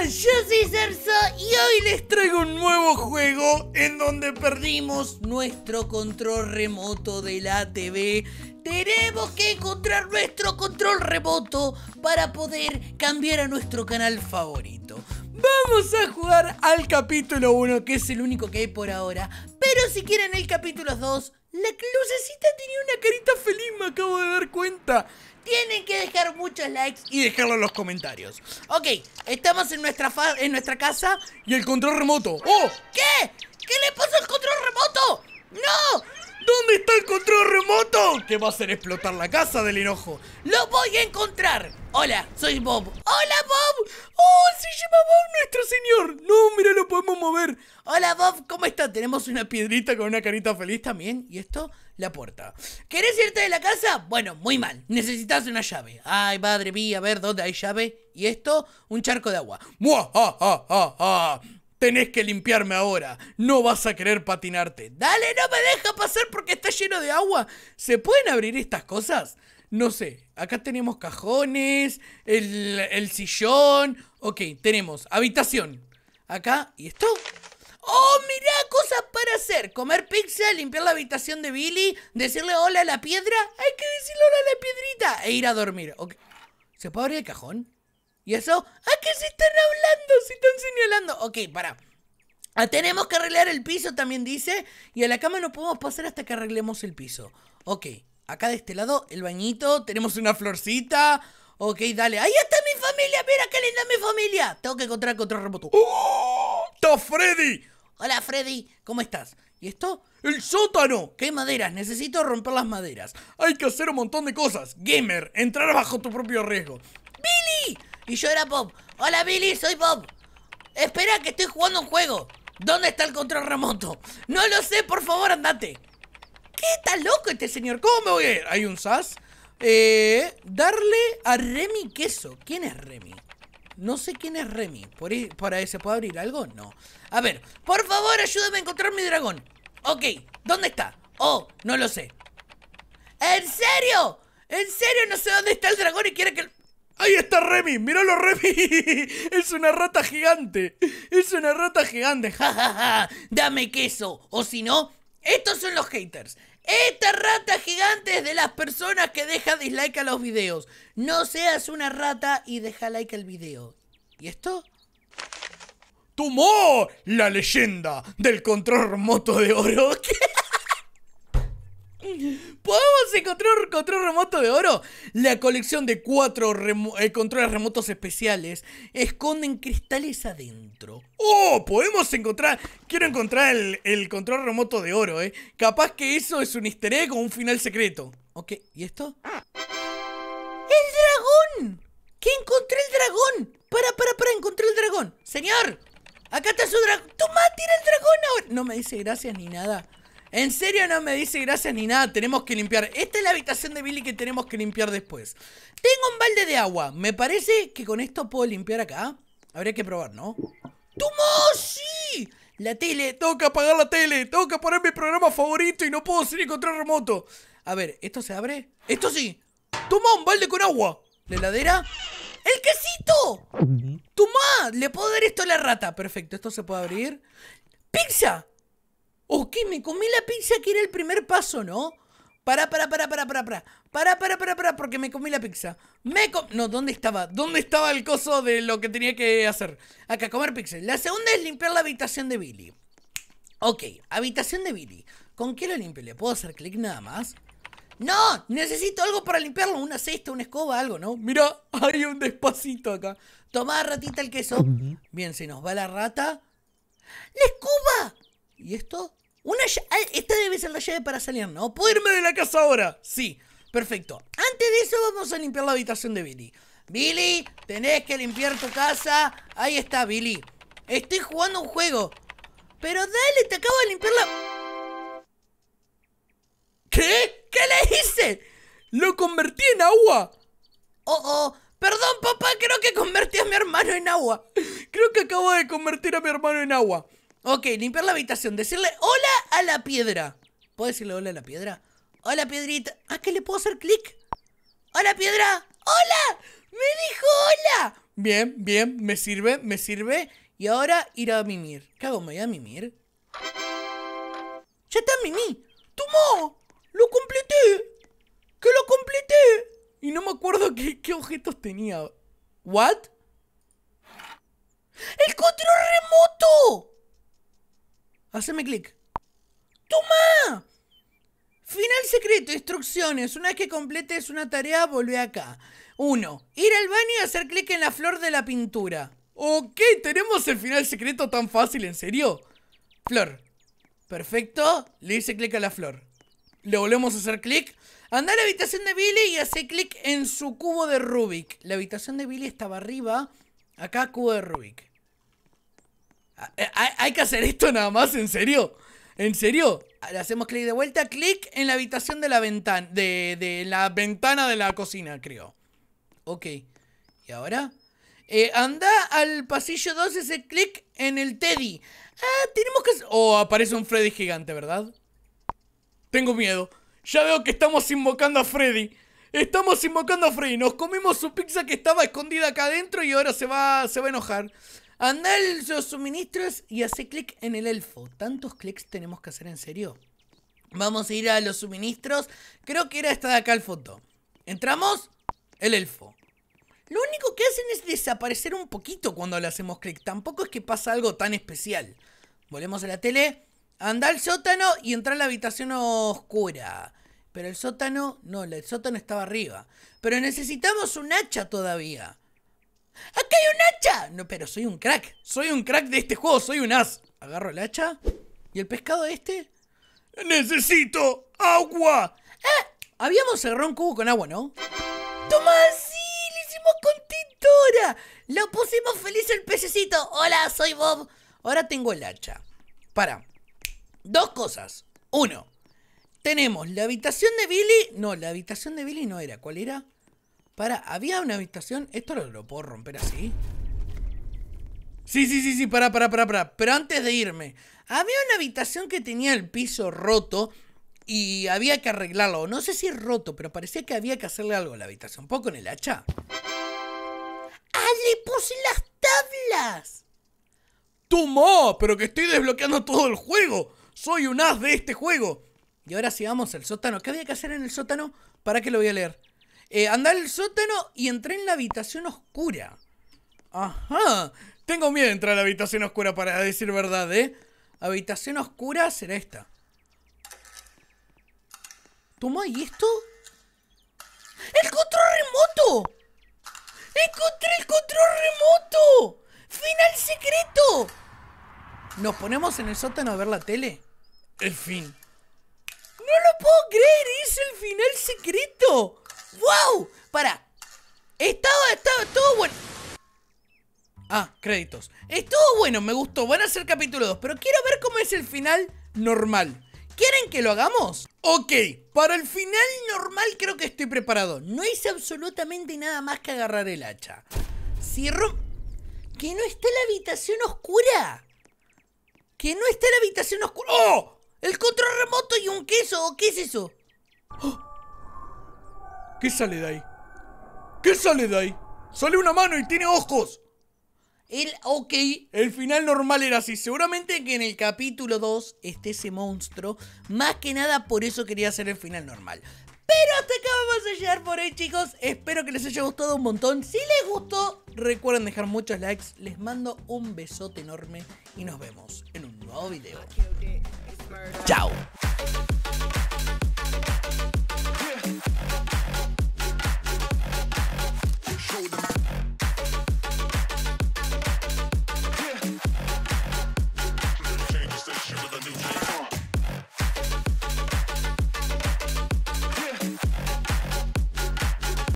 Yo soy Cerzo y hoy les traigo un nuevo juego en donde perdimos nuestro control remoto de la TV. Tenemos que encontrar nuestro control remoto para poder cambiar a nuestro canal favorito. Vamos a jugar al capítulo 1, que es el único que hay por ahora. Pero si quieren el capítulo 2, la lucecita tenía una carita feliz, me acabo de dar cuenta. Tienen que dejar muchos likes y dejarlo en los comentarios. Ok, estamos en nuestra, en nuestra casa y el control remoto. ¡Oh! ¿Qué? ¿Qué le pasó al control remoto? ¡No! ¿Dónde está el control remoto? Que va a hacer explotar la casa del enojo. ¡Lo voy a encontrar! Hola, soy Bob. ¡Hola, Bob! ¡Oh, Bob nuestro señor? No, mira, lo podemos mover. Hola Bob, ¿cómo estás? Tenemos una piedrita con una carita feliz también. Y esto, la puerta. ¿Querés irte de la casa? Bueno, muy mal. Necesitas una llave. Ay, madre mía, a ver dónde hay llave. Y esto, un charco de agua. Ah, ah, ah, Tenés que limpiarme ahora. No vas a querer patinarte. Dale, no me deja pasar porque está lleno de agua. ¿Se pueden abrir estas cosas? no sé, acá tenemos cajones, el, sillón. Ok, tenemos habitación. Acá y esto. ¡Oh, mirá! Cosas para hacer. Comer pizza, limpiar la habitación de Billy, decirle hola a la piedra. Hay que decirle hola a la piedrita. E ir a dormir. Okay. ¿Se puede abrir el cajón? ¿Y eso? ¿A qué se están hablando? Se están señalando. Ok, para. Ah, tenemos que arreglar el piso, también dice. Y a la cama no podemos pasar hasta que arreglemos el piso. Ok acá de este lado, el bañito, tenemos una florcita. Ok, dale. Ahí está mi familia, mira qué linda mi familia. Tengo que encontrar control remoto. ¡Oh! ¡Está Freddy! Hola Freddy, ¿cómo estás? ¿Y esto? ¡El sótano! ¿Qué maderas? Necesito romper las maderas. Hay que hacer un montón de cosas. Gamer, entrar bajo tu propio riesgo. ¡Billy! Y yo era Bob. Hola Billy, soy Bob. Espera que estoy jugando un juego. ¿Dónde está el control remoto? No lo sé, por favor, andate. ¿Qué está loco este señor? ¿Cómo me voy a ir? Hay un sas. Eh, darle a Remy queso. ¿Quién es Remy? No sé quién es Remy. ¿Por ¿Para se puede abrir algo? No. A ver, por favor, ayúdame a encontrar mi dragón. Ok, ¿dónde está? Oh, no lo sé. ¿En serio? ¿En serio? No sé dónde está el dragón y quiere que... Ahí está Remy, míralo Remy. es una rata gigante. Es una rata gigante. Ja, Dame queso. O si no, estos son los haters. Esta rata gigante es de las personas que deja dislike a los videos. No seas una rata y deja like al video. ¿Y esto? ¡Tomó! La leyenda del control remoto de oro. Podemos encontrar control remoto de oro. La colección de cuatro eh, controles remotos especiales esconden cristales adentro. ¡Oh! Podemos encontrar. Quiero encontrar el, control remoto de oro, ¿eh? Capaz que eso es un easter egg o un final secreto. Ok, ¿y esto? ¡El dragón! ¡Que encontré el dragón! ¡Para, para, para! ¡Encontré el dragón! ¡Señor! ¡Acá está su dragón! ¡Toma! ¡Tira el dragón ahora! No me dice gracias ni nada. En serio no me dice gracias ni nada, tenemos que limpiar. Esta es la habitación de Billy que tenemos que limpiar después. Tengo un balde de agua. Me parece que con esto puedo limpiar acá. Habría que probar, ¿no? ¡Toma! ¡Sí! La tele, tengo que apagar la tele, tengo que poner mi programa favorito y no puedo sin encontrar remoto. A ver, ¿esto se abre? ¡Esto sí! ¡Toma un balde con agua! ¿La heladera? ¡El quesito! ¡Toma! Le puedo dar esto a la rata. Perfecto, esto se puede abrir. ¡Pizza! me comí la pizza que era el primer paso, ¿no? Para, para, para, para, para, para. Para, para, para, para, porque me comí la pizza. Me com No, ¿dónde estaba? ¿Dónde estaba el coso de lo que tenía que hacer? Acá, comer pizza. La segunda es limpiar la habitación de Billy. Ok, habitación de Billy. ¿Con qué lo limpio? ¿Le puedo hacer clic nada más? ¡No! Necesito algo para limpiarlo. Una cesta, una escoba, algo, ¿no? Mira, hay un despacito acá. Tomá, ratita, el queso. Bien, se nos va la rata. ¡La escoba! ¿Y esto? Una ah, esta debe ser la llave para salir, ¿no? ¿Puedo irme de la casa ahora? Sí, perfecto. Antes de eso vamos a limpiar la habitación de Billy. Billy, tenés que limpiar tu casa. Ahí está, Billy. Estoy jugando un juego. Pero dale, te acabo de limpiar la... ¿Qué? ¿Qué le hice? Lo convertí en agua. Oh, oh. Perdón, papá, creo que convertí a mi hermano en agua. Creo que acabo de convertir a mi hermano en agua. Ok, limpiar la habitación. Decirle hola a la piedra. ¿Puedo decirle hola a la piedra? Hola, piedrita. ¿Ah, que le puedo hacer clic? ¡Hola, piedra! ¡Hola! ¡Me dijo hola! Bien, bien, me sirve, me sirve. Y ahora ir a mimir. ¿Qué hago? ¿Me voy a mimir? ¡Ya está ¿Tú ¡Toma! ¡Lo completé! ¡Que lo completé! Y no me acuerdo qué, qué objetos tenía. ¿What? ¡El control remoto! Haceme clic. ¡Toma! Final secreto, instrucciones. Una vez que completes una tarea, volvé acá. Uno, Ir al baño y hacer clic en la flor de la pintura. Ok, tenemos el final secreto tan fácil, ¿en serio? Flor. Perfecto, le hice clic a la flor. Le volvemos a hacer clic. Anda a la habitación de Billy y hace clic en su cubo de Rubik. La habitación de Billy estaba arriba. Acá, cubo de Rubik. Eh, ¿Hay que hacer esto nada más? ¿En serio? ¿En serio? Le hacemos clic de vuelta, clic en la habitación de la ventana, de, la ventana de la cocina, creo. Ok. ¿Y ahora? Eh, anda al pasillo 2, ese clic en el Teddy. Ah, tenemos que... Oh, aparece un Freddy gigante, ¿verdad? Tengo miedo. Ya veo que estamos invocando a Freddy. Estamos invocando a Freddy. Nos comimos su pizza que estaba escondida acá adentro y ahora se va, se va a enojar. Anda los suministros y hace clic en el elfo. ¿Tantos clics tenemos que hacer en serio? Vamos a ir a los suministros. Creo que era esta de acá el foto. Entramos, el elfo. Lo único que hacen es desaparecer un poquito cuando le hacemos clic. Tampoco es que pasa algo tan especial. Volvemos a la tele. Anda al sótano y entra a la habitación oscura. Pero el sótano, no, el sótano estaba arriba. Pero necesitamos un hacha todavía. ¡Acá hay un hacha! No, pero soy un crack. Soy un crack de este juego, soy un as. Agarro el hacha. ¿Y el pescado este? ¡Necesito agua! ¡Eh! habíamos cerrado un cubo con agua, ¿no? ¡Toma, sí! ¡Le hicimos contentora! ¡Lo pusimos feliz el pececito! ¡Hola, soy Bob! Ahora tengo el hacha. Para. Dos cosas. Uno. Tenemos la habitación de Billy. No, la habitación de Billy no era. ¿Cuál era? Para, había una habitación. Esto lo, puedo romper así. Sí, sí, sí, sí, para, para, para, para. Pero antes de irme, había una habitación que tenía el piso roto y había que arreglarlo. No sé si es roto, pero parecía que había que hacerle algo a la habitación. ¿Puedo poco el hacha. ¡Ah, le puse las tablas! ¡Tumó! Oh, pero que estoy desbloqueando todo el juego. Soy un as de este juego. Y ahora sigamos vamos al sótano. ¿Qué había que hacer en el sótano? ¿Para qué lo voy a leer? Eh, anda al sótano y entré en la habitación oscura. Ajá. Tengo miedo de entrar a la habitación oscura para decir verdad, ¿eh? Habitación oscura será esta. Toma, ¿y esto? ¡El control remoto! ¡Encontré el control remoto! ¡Final secreto! ¿Nos ponemos en el sótano a ver la tele? El fin. ¡No lo puedo creer! ¡Es el final secreto! ¡Wow! Para. Estaba, estaba, estuvo bueno. Ah, créditos. Estuvo bueno, me gustó. Van a ser capítulo 2, pero quiero ver cómo es el final normal. ¿Quieren que lo hagamos? Ok, para el final normal creo que estoy preparado. No hice absolutamente nada más que agarrar el hacha. Cierro... ¿Que no está la habitación oscura? ¿Que no está la habitación oscura? ¡Oh! El control remoto y un queso. ¿Qué es eso? ¡Oh! ¿Qué sale de ahí? ¿Qué sale de ahí? Sale una mano y tiene ojos. El, ok, el final normal era así. Seguramente que en el capítulo 2 esté ese monstruo. Más que nada por eso quería hacer el final normal. Pero hasta acá vamos a llegar por hoy, chicos. Espero que les haya gustado un montón. Si les gustó, recuerden dejar muchos likes. Les mando un besote enorme y nos vemos en un nuevo video. Chao.